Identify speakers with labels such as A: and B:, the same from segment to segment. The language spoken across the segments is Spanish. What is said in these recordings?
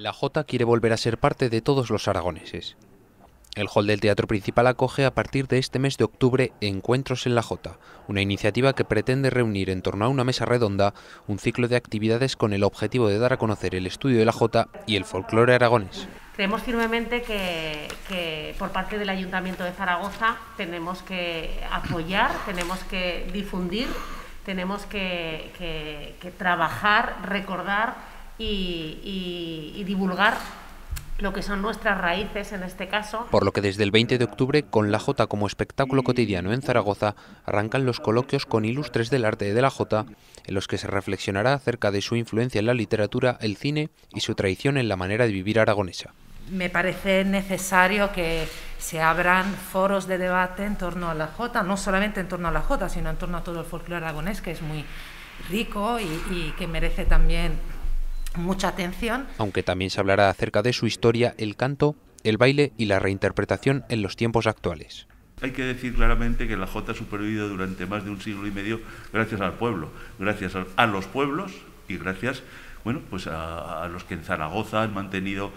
A: La Jota quiere volver a ser parte de todos los aragoneses. El hall del Teatro Principal acoge a partir de este mes de octubre Encuentros en la Jota, una iniciativa que pretende reunir en torno a una mesa redonda un ciclo de actividades con el objetivo de dar a conocer el estudio de la Jota y el folclore aragonés.
B: Creemos firmemente que, por parte del Ayuntamiento de Zaragoza tenemos que apoyar, tenemos que difundir, tenemos que trabajar, recordar y, divulgar lo que son nuestras raíces en este caso.
A: Por lo que desde el 20 de octubre, con la Jota como espectáculo cotidiano en Zaragoza, arrancan los coloquios con ilustres del arte de la Jota, en los que se reflexionará acerca de su influencia en la literatura, el cine y su traición en la manera de vivir aragonesa.
C: Me parece necesario que se abran foros de debate en torno a la Jota, no solamente en torno a la Jota, sino en torno a todo el folclore aragonés, que es muy rico y que merece también mucha atención.
A: Aunque también se hablará acerca de su historia, el canto, el baile y la reinterpretación en los tiempos actuales.
D: Hay que decir claramente que la Jota ha supervivido durante más de un siglo y medio gracias al pueblo, gracias a, los pueblos y gracias bueno, pues a, los que en Zaragoza han mantenido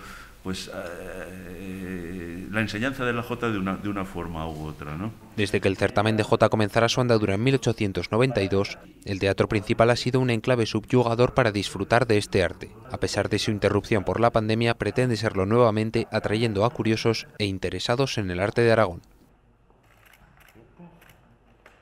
D: pues, eh, la enseñanza de la Jota de una,
A: forma u otra. ¿no? Desde que el certamen de Jota comenzara su andadura en 1892, el teatro principal ha sido un enclave subyugador para disfrutar de este arte. A pesar de su interrupción por la pandemia, pretende serlo nuevamente atrayendo a curiosos e interesados en el arte de Aragón.